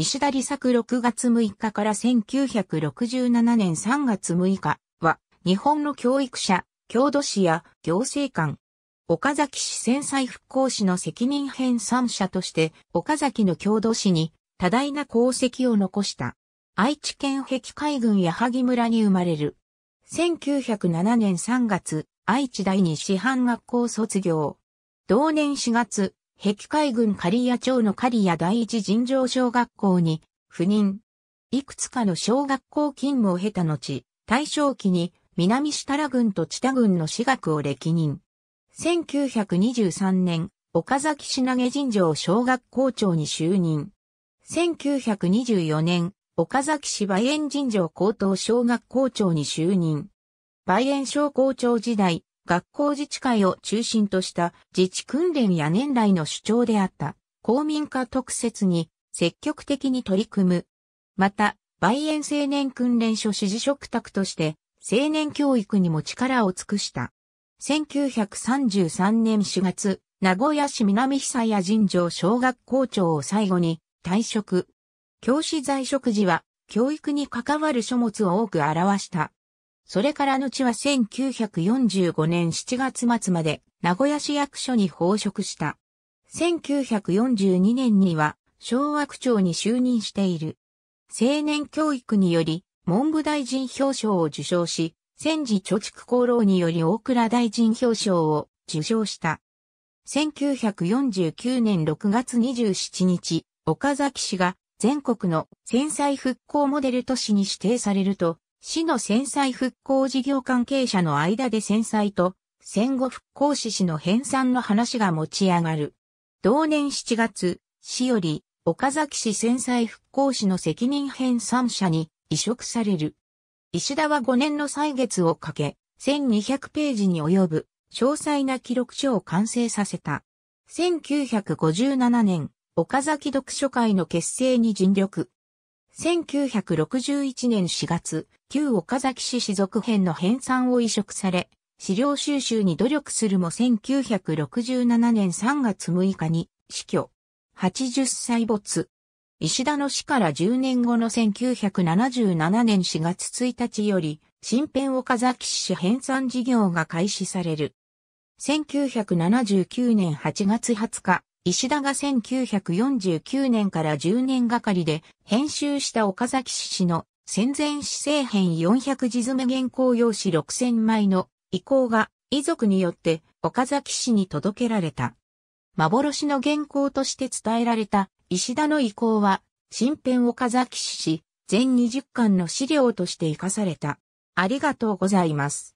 石田利作6月6日から1967年3月6日は、日本の教育者、郷土史や行政官、岡崎市戦災復興史の責任編三者として、岡崎の郷土史に多大な功績を残した。愛知県壁海軍矢作村に生まれる。1907年3月、愛知第二師範学校卒業。同年4月、壁海軍刈谷町の刈谷第一尋常小学校に赴任。いくつかの小学校勤務を経た後、大正期に南設楽郡と千田郡の私学を歴任。1923年、岡崎市投尋常小学校長に就任。1924年、岡崎市梅園尋常高等小学校長に就任。梅園小校長時代、学校自治会を中心とした自治訓練や年来の主張であった公民化特設に積極的に取り組む。また、梅園青年訓練所支持職宅として青年教育にも力を尽くした。1933年4月、名古屋市南久屋尋常小学校長を最後に退職。教師在職時は教育に関わる書物を多く表したそれから後は1945年7月末まで名古屋市役所に報職した。1942年には昭和区長に就任している。青年教育により文部大臣表彰を受賞し、戦時貯蓄功労により大倉大臣表彰を受賞した。1949年6月27日、岡崎市が全国の戦災復興モデル都市に指定されると、市の戦災復興事業関係者の間で戦災と戦後復興志士の編纂の話が持ち上がる。同年7月、市より岡崎市戦災復興史の責任編纂者に移植される。石田は5年の歳月をかけ、1200ページに及ぶ詳細な記録書を完成させた。1957年、岡崎読書会の結成に尽力。1961年4月、旧岡崎市市属編の編纂を移植され、資料収集に努力するも1967年3月6日に死去。80歳没。石田の死から10年後の1977年4月1日より、新編岡崎市編纂事業が開始される。1979年8月20日、石田が1949年から10年がかりで編集した岡崎市の戦前市政編400字詰め原稿用紙6000枚の遺構が遺族によって岡崎市に届けられた。幻の原稿として伝えられた石田の遺構は新編岡崎市全20巻の資料として活かされた。ありがとうございます。